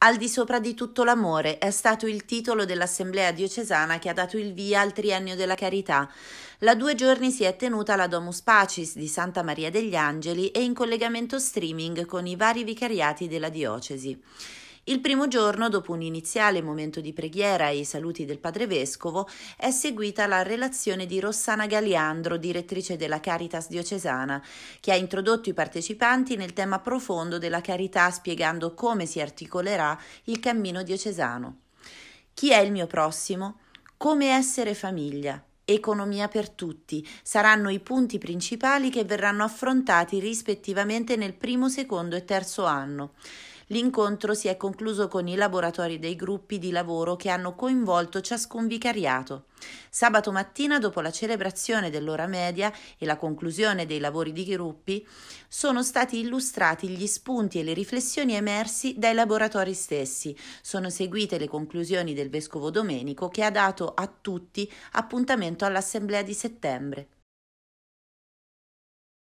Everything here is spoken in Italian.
Al di sopra di tutto l'amore è stato il titolo dell'assemblea diocesana che ha dato il via al triennio della carità. La due giorni si è tenuta alla Domus Pacis di Santa Maria degli Angeli e in collegamento streaming con i vari vicariati della diocesi. Il primo giorno, dopo un iniziale momento di preghiera e i saluti del padre vescovo, è seguita la relazione di Rossana Galiandro, direttrice della Caritas diocesana, che ha introdotto i partecipanti nel tema profondo della carità spiegando come si articolerà il cammino diocesano. Chi è il mio prossimo? Come essere famiglia? Economia per tutti saranno i punti principali che verranno affrontati rispettivamente nel primo, secondo e terzo anno. L'incontro si è concluso con i laboratori dei gruppi di lavoro che hanno coinvolto ciascun vicariato. Sabato mattina, dopo la celebrazione dell'ora media e la conclusione dei lavori di gruppi, sono stati illustrati gli spunti e le riflessioni emersi dai laboratori stessi. Sono seguite le conclusioni del vescovo Domenico che ha dato a tutti appuntamento all'assemblea di settembre.